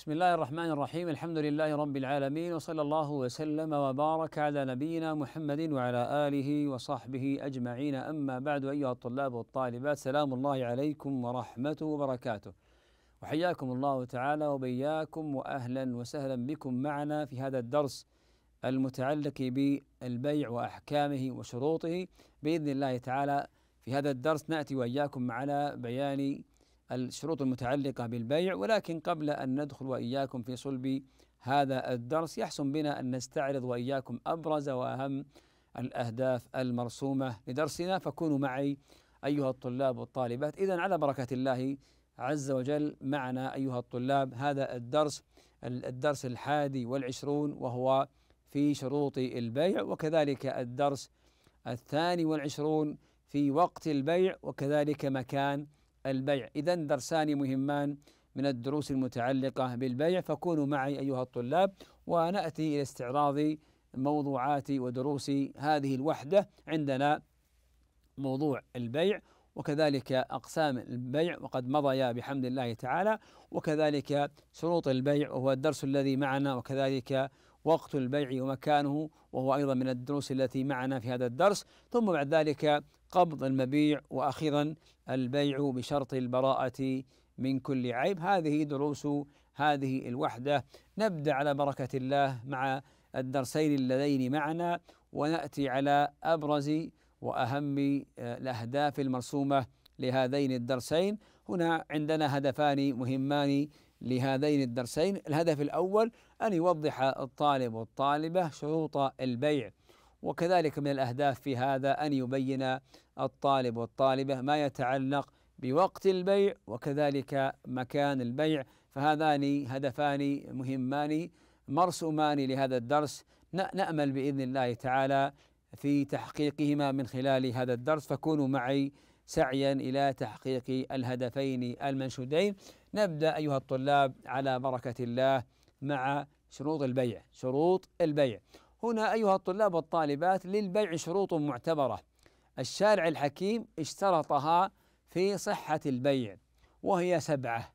بسم الله الرحمن الرحيم الحمد لله رب العالمين وصلى الله وسلم وبارك على نبينا محمد وعلى آله وصحبه أجمعين أما بعد أيها الطلاب والطالبات سلام الله عليكم ورحمته وبركاته وحياكم الله تعالى وبياكم وأهلا وسهلا بكم معنا في هذا الدرس المتعلق بالبيع وأحكامه وشروطه بإذن الله تعالى في هذا الدرس نأتي وإياكم على بيان الشروط المتعلقة بالبيع ولكن قبل أن ندخل وإياكم في صلب هذا الدرس يحسن بنا أن نستعرض وإياكم أبرز وأهم الأهداف المرسومة لدرسنا فكونوا معي أيها الطلاب والطالبات إذا على بركة الله عز وجل معنا أيها الطلاب هذا الدرس الدرس الحادي والعشرون وهو في شروط البيع وكذلك الدرس الثاني والعشرون في وقت البيع وكذلك مكان البيع إذا درسان مهمان من الدروس المتعلقة بالبيع فكونوا معي أيها الطلاب ونأتي إلى استعراض موضوعات ودروس هذه الوحدة عندنا موضوع البيع وكذلك أقسام البيع وقد مضيا بحمد الله تعالى وكذلك شروط البيع وهو الدرس الذي معنا وكذلك وقت البيع ومكانه وهو أيضا من الدروس التي معنا في هذا الدرس ثم بعد ذلك قبض المبيع واخيرا البيع بشرط البراءه من كل عيب هذه دروس هذه الوحده نبدا على بركه الله مع الدرسين اللذين معنا وناتي على ابرز واهم آه، الاهداف المرسومه لهذين الدرسين هنا عندنا هدفان مهمان لهذين الدرسين الهدف الاول ان يوضح الطالب والطالبه شروط البيع وكذلك من الأهداف في هذا أن يبين الطالب والطالبة ما يتعلق بوقت البيع وكذلك مكان البيع فهذان هدفان مهمان مرسومان لهذا الدرس نأمل بإذن الله تعالى في تحقيقهما من خلال هذا الدرس فكونوا معي سعيا الى تحقيق الهدفين المنشودين نبدا ايها الطلاب على بركه الله مع شروط البيع شروط البيع هنا أيها الطلاب والطالبات للبيع شروط معتبرة الشارع الحكيم اشترطها في صحة البيع وهي سبعة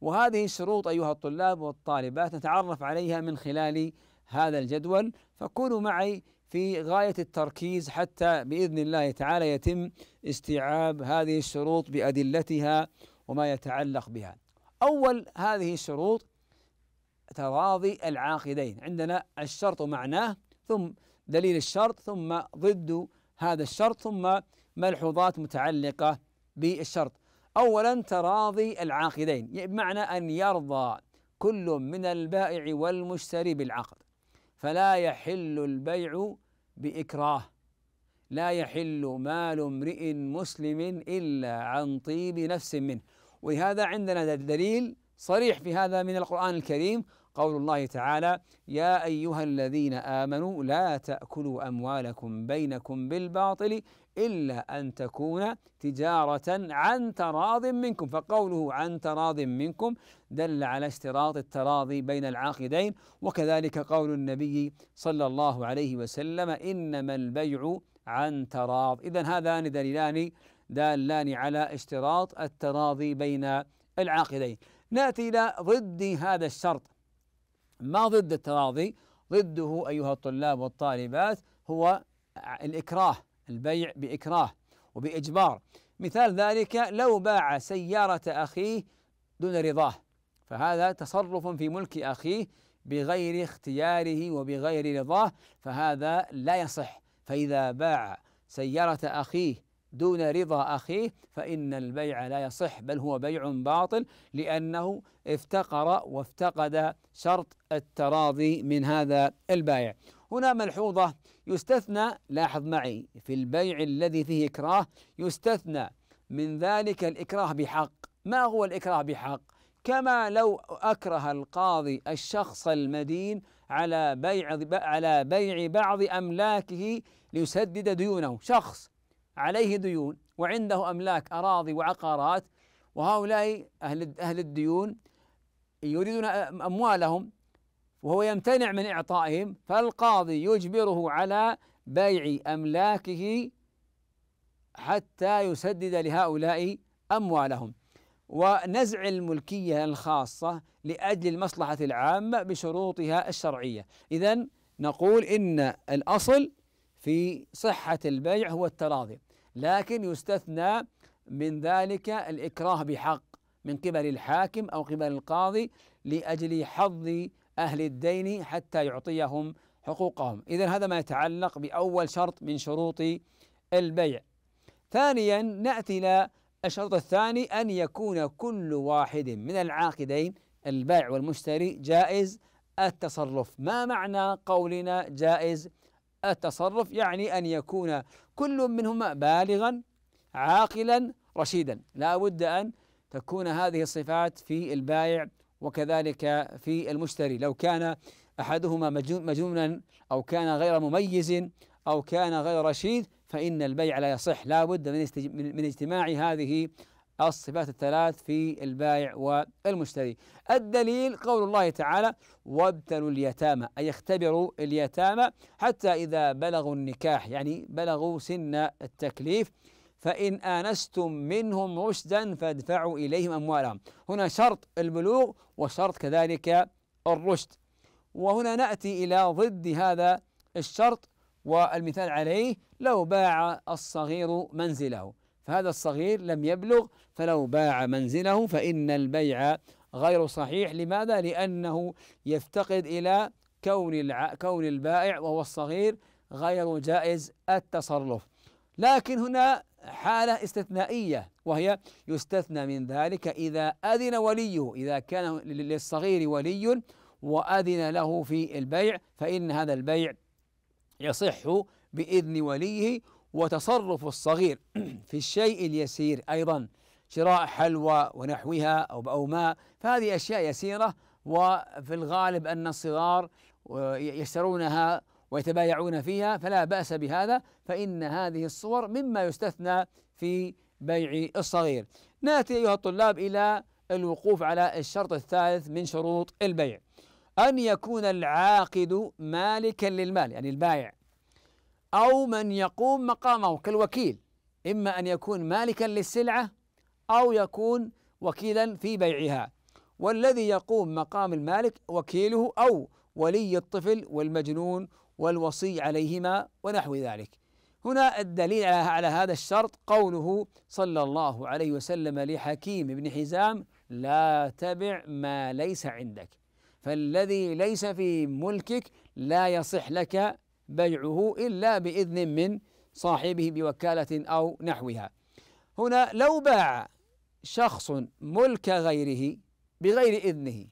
وهذه الشروط أيها الطلاب والطالبات نتعرف عليها من خلال هذا الجدول فكونوا معي في غاية التركيز حتى بإذن الله تعالى يتم استيعاب هذه الشروط بأدلتها وما يتعلق بها. أول هذه الشروط تراضي العاقدين عندنا الشرط معناه ثم دليل الشرط ثم ضد هذا الشرط ثم ملحوظات متعلقة بالشرط أولا تراضي العاقدين يعني بمعنى أن يرضى كل من البائع والمشتري بالعقد فلا يحل البيع بإكراه لا يحل مال امرئ مسلم إلا عن طيب نفس منه ولهذا عندنا دليل صريح في هذا من القرآن الكريم قول الله تعالى يا أيها الذين آمنوا لا تأكلوا أموالكم بينكم بالباطل إلا أن تكون تجارة عن تراض منكم فقوله عن تراض منكم دل على اشتراط التراضي بين العاقدين وكذلك قول النبي صلى الله عليه وسلم إنما البيع عن تراض إذا هذان دليلان دالان على اشتراط التراضي بين العاقدين ناتي الى ضد هذا الشرط ما ضد التراضي ضده أيها الطلاب والطالبات هو الإكراه البيع بإكراه وبإجبار مثال ذلك لو باع سيارة أخيه دون رضاه فهذا تصرف في ملك أخيه بغير اختياره وبغير رضاه فهذا لا يصح فإذا باع سيارة أخيه دون رضا أخيه فإن البيع لا يصح بل هو بيع باطل لأنه افتقر وافتقد شرط التراضي من هذا البائع هنا ملحوظة يستثنى لاحظ معي في البيع الذي فيه إكراه يستثنى من ذلك الإكراه بحق ما هو الإكراه بحق كما لو أكره القاضي الشخص المدين على بيع على بيع بعض أملاكه ليسدد ديونه شخص عليه ديون وعنده أملاك أراضي وعقارات وهؤلاء أهل أهل الديون يريدون أموالهم وهو يمتنع من إعطائهم فالقاضي يجبره على بيع أملاكه حتى يسدد لهؤلاء أموالهم ونزع الملكية الخاصة لأجل المصلحة العامة بشروطها الشرعية إذا نقول إن الأصل في صحة البيع هو التراضي لكن يستثنى من ذلك الإكراه بحق من قبل الحاكم أو قبل القاضي لأجل حظ أهل الدين حتى يعطيهم حقوقهم إذا هذا ما يتعلق بأول شرط من شروط البيع ثانيا نأتي إلى الشرط الثاني أن يكون كل واحد من العاقدين البائع والمشتري جائز التصرف ما معنى قولنا جائز التصرف يعني أن يكون كل منهما بالغا عاقلا رشيدا لا بد أن تكون هذه الصفات في البائع وكذلك في المشتري لو كان أحدهما مجنونا أو كان غير مميز أو كان غير رشيد فإن البيع لا يصح لا بد من اجتماع هذه الصفات الثلاث في البائع والمشتري الدليل قول الله تعالى وابتلوا اليتامى أي اختبروا اليتامى حتى إذا بلغوا النكاح يعني بلغوا سن التكليف فإن آنستم منهم رشدا فادفعوا إليهم أموالهم هنا شرط البلوغ وشرط كذلك الرشد وهنا نأتي إلى ضد هذا الشرط والمثال عليه لو باع الصغير منزله فهذا الصغير لم يبلغ فلو باع منزله فإن البيع غير صحيح لماذا؟ لأنه يفتقد إلى كون الع... كون البائع وهو الصغير غير جائز التصرف لكن هنا حالة استثنائية وهي يستثنى من ذلك إذا أذن وليه إذا كان للصغير ولي وأذن له في البيع فإن هذا البيع يصح بإذن وليه وتصرف الصغير في الشيء اليسير أيضا شراء حلوى ونحوها أو أو ماء فهذه أشياء يسيرة وفي الغالب أن الصغار يشترونها ويتبايعون فيها فلا بأس بهذا فإن هذه الصور مما يستثنى في بيع الصغير ناتي أيها الطلاب إلى الوقوف على الشرط الثالث من شروط البيع أن يكون العاقد مالكا للمال يعني البائع أو من يقوم مقامه كالوكيل إما أن يكون مالكا للسلعة أو يكون وكيلا في بيعها والذي يقوم مقام المالك وكيله أو ولي الطفل والمجنون والوصي عليهما ونحو ذلك هنا الدليل على هذا الشرط قوله صلى الله عليه وسلم لحكيم بن حزام لا تبع ما ليس عندك فالذي ليس في ملكك لا يصح لك بيعه إلا بإذن من صاحبه بوكالة أو نحوها هنا لو باع شخص ملك غيره بغير إذنه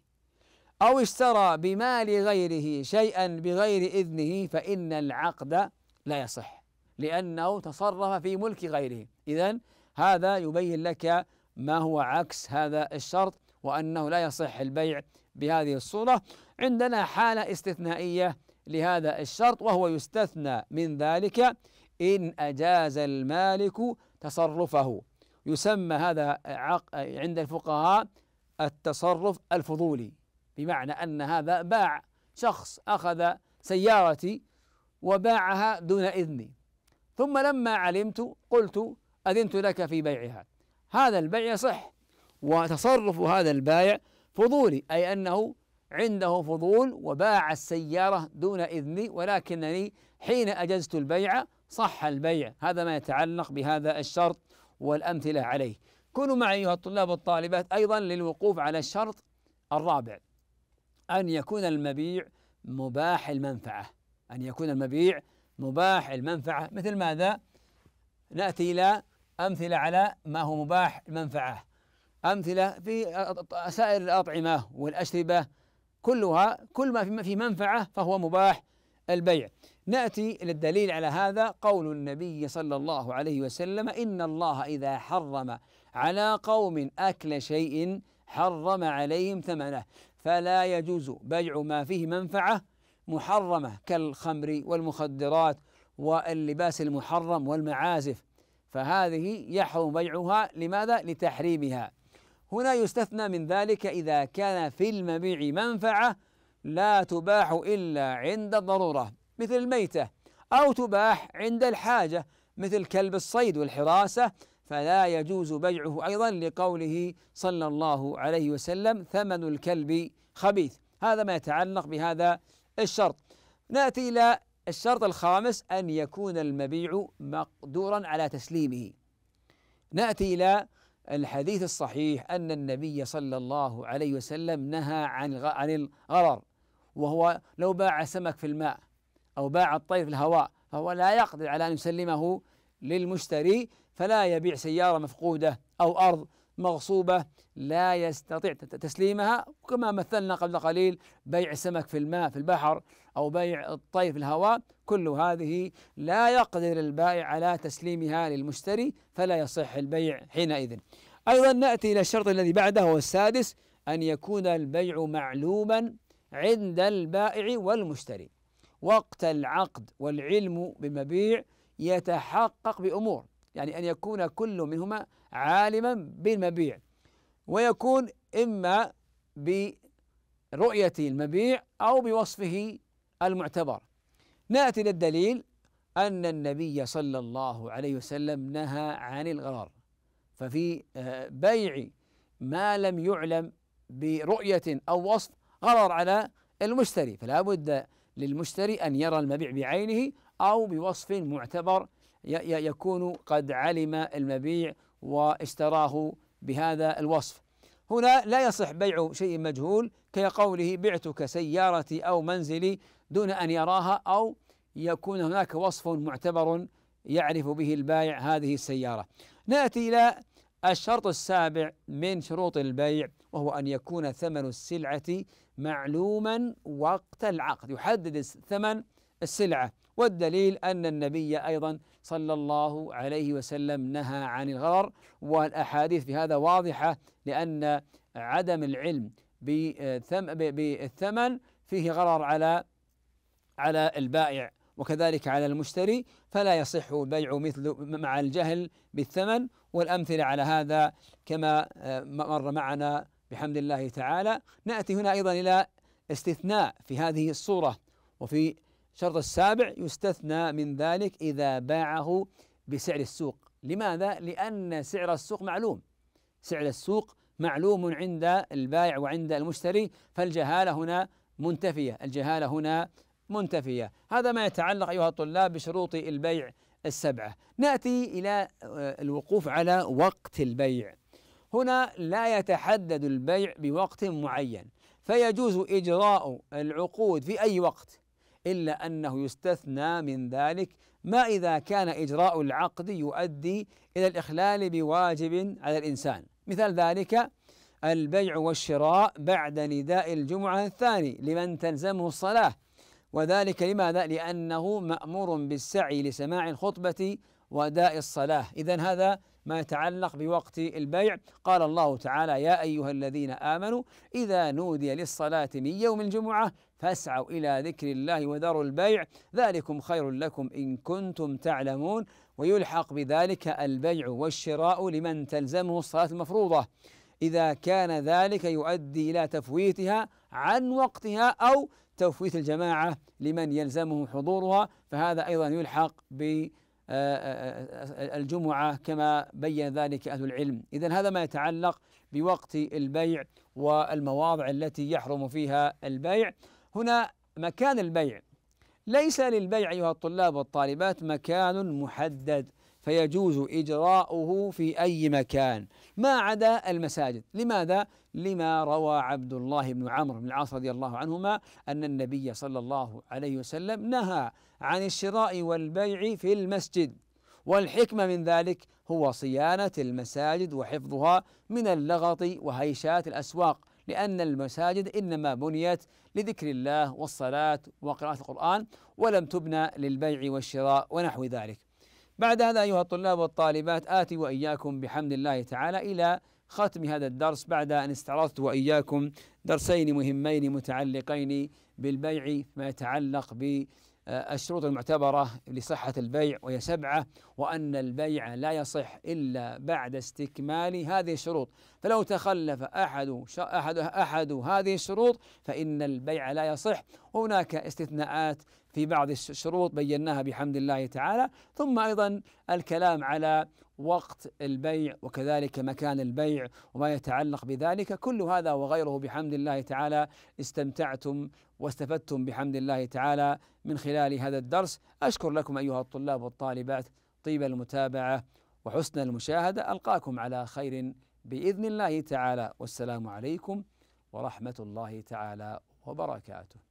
أو اشترى بمال غيره شيئا بغير إذنه فإن العقد لا يصح لأنه تصرف في ملك غيره إذا هذا يبين لك ما هو عكس هذا الشرط وأنه لا يصح البيع بهذه الصورة عندنا حالة استثنائية لهذا الشرط وهو يستثنى من ذلك إن أجاز المالك تصرفه يسمى هذا عند الفقهاء التصرف الفضولي بمعنى أن هذا باع شخص أخذ سيارتي وباعها دون إذني ثم لما علمت قلت أذنت لك في بيعها هذا البيع صح وتصرف هذا البائع فضولي أي أنه عنده فضول وباع السيارة دون إذني ولكنني حين أجزت البيع صح البيع هذا ما يتعلق بهذا الشرط والأمثلة عليه كونوا معي أيها الطلاب والطالبات أيضا للوقوف على الشرط الرابع أن يكون المبيع مباح المنفعة أن يكون المبيع مباح المنفعة مثل ماذا؟ نأتي إلى أمثلة على ما هو مباح المنفعة أمثلة في سائر الأطعمة والأشربة كلها كل ما في منفعة فهو مباح البيع نأتي للدليل على هذا قول النبي صلى الله عليه وسلم إن الله إذا حرم على قوم أكل شيء حرم عليهم ثمنه فلا يجوز بيع ما فيه منفعة محرمة كالخمر والمخدرات واللباس المحرم والمعازف فهذه يحرم بيعها لماذا؟ لتحريمها هنا يستثنى من ذلك إذا كان في المبيع منفعة لا تباح إلا عند الضرورة مثل الميتة أو تباح عند الحاجة مثل كلب الصيد والحراسة فلا يجوز بيعه أيضا لقوله صلى الله عليه وسلم ثمن الكلب خبيث هذا ما يتعلق بهذا الشرط نأتي إلى الشرط الخامس أن يكون المبيع مقدورا على تسليمه نأتي إلى الحديث الصحيح أن النبي صلى الله عليه وسلم نهى عن عن الغرر وهو لو باع سمك في الماء أو باع الطير في الهواء فهو لا يقدر على أن يسلمه للمشتري فلا يبيع سيارة مفقودة أو أرض مغصوبة لا يستطيع تسليمها كما مثلنا قبل قليل بيع السمك في الماء في البحر أو بيع الطير في الهواء كل هذه لا يقدر البائع على تسليمها للمشتري فلا يصح البيع حينئذ أيضا نأتي إلى الشرط الذي بعده هو السادس أن يكون البيع معلوما عند البائع والمشتري وقت العقد والعلم بالمبيع يتحقق بأمور يعني أن يكون كل منهما عالما بالمبيع ويكون إما برؤية المبيع أو بوصفه المعتبر نأتي للدليل أن النبي صلى الله عليه وسلم نهى عن الغرار ففي آه، بيع ما لم يعلم برؤية أو وصف غرر على المشتري فلا بد للمشتري أن يرى المبيع بعينه أو بوصف معتبر يكون قد علم المبيع واشتراه بهذا الوصف هنا لا يصح بيع شيء مجهول كقوله بعتك سيارتي أو منزلي دون أن يراها أو يكون هناك وصف معتبر يعرف به البائع هذه السيارة نأتي إلى الشرط السابع من شروط البيع وهو أن يكون ثمن السلعة معلوما وقت العقد يحدد ثمن السلعة والدليل أن النبي أيضا صلى الله عليه وسلم نهى عن الغرر والأحاديث في هذا واضحة لأن عدم العلم بالثمن فيه غرر على على البائع وكذلك على المشتري فلا يصح بيع مثل مع الجهل بالثمن والأمثلة على هذا كما آه، مر معنا بحمد الله تعالى نأتي هنا أيضا إلى استثناء في هذه الصورة وفي الشرط السابع يستثنى من ذلك إذا باعه بسعر السوق لماذا؟ لأن سعر السوق معلوم سعر السوق معلوم عند البائع وعند المشتري فالجهالة هنا منتفية الجهالة هنا منتفية هذا ما يتعلق أيها الطلاب بشروط البيع السبعة نأتي إلى آه، الوقوف على وقت البيع هنا لا يتحدد البيع بوقت معين فيجوز إجراء العقود في أي وقت إلا أنه يستثنى من ذلك ما إذا كان إجراء العقد يؤدي إلى الإخلال بواجب على الإنسان مثال ذلك البيع والشراء بعد نداء الجمعة الثاني لمن تلزمه الصلاة وذلك لماذا؟ لأنه مأمور بالسعي لسماع الخطبة وأداء الصلاة إذا هذا ما يتعلق بوقت البيع قال الله تعالى يا أيها الذين آمنوا إذا نودي للصلاة من يوم الجمعة فاسعوا إلى ذكر الله وذروا البيع ذلكم خير لكم إن كنتم تعلمون ويلحق بذلك البيع والشراء لمن تلزمه الصلاة المفروضة إذا كان ذلك يؤدي إلى تفويتها عن وقتها أو تفويت الجماعة لمن يلزمه حضورها فهذا أيضا يلحق ب آه، آه، آه، الجمعة كما بين ذلك أهل العلم إذا هذا ما يتعلق بوقت البيع والمواضع التي يحرم فيها البيع هنا مكان البيع ليس للبيع أيها الطلاب والطالبات مكان محدد فيجوز إجراؤه في أي مكان ما عدا المساجد لماذا؟ لما روى عبد الله بن عمرو بن العاص رضي الله عنهما أن النبي صلى الله عليه وسلم نهى عن الشراء والبيع في المسجد والحكمة من ذلك هو صيانة المساجد وحفظها من اللغط وهيشات الأسواق لأن المساجد إنما بنيت لذكر الله والصلاة وقراءة القرآن ولم تبنى للبيع والشراء ونحو ذلك. بعد هذا أيها الطلاب والطالبات آتي وإياكم بحمد الله تعالى إلى ختم هذا الدرس بعد أن استعرضت وإياكم درسين مهمين متعلقين بالبيع ما يتعلق ب آه، الشروط المعتبرة لصحة البيع وهي سبعة وأن البيع لا يصح إلا بعد استكمال هذه الشروط فلو تخلف أحد أحد أحد هذه الشروط فإن البيع لا يصح وهناك استثناءات في بعض الشروط بيناها بحمد الله تعالى ثم أيضا الكلام على وقت البيع وكذلك مكان البيع وما يتعلق بذلك كل هذا وغيره بحمد الله تعالى استمتعتم واستفدتم بحمد الله تعالى من خلال هذا الدرس أشكر لكم أيها الطلاب والطالبات طيب المتابعة وحسن المشاهدة ألقاكم على خير بإذن الله تعالى والسلام عليكم ورحمة الله تعالى وبركاته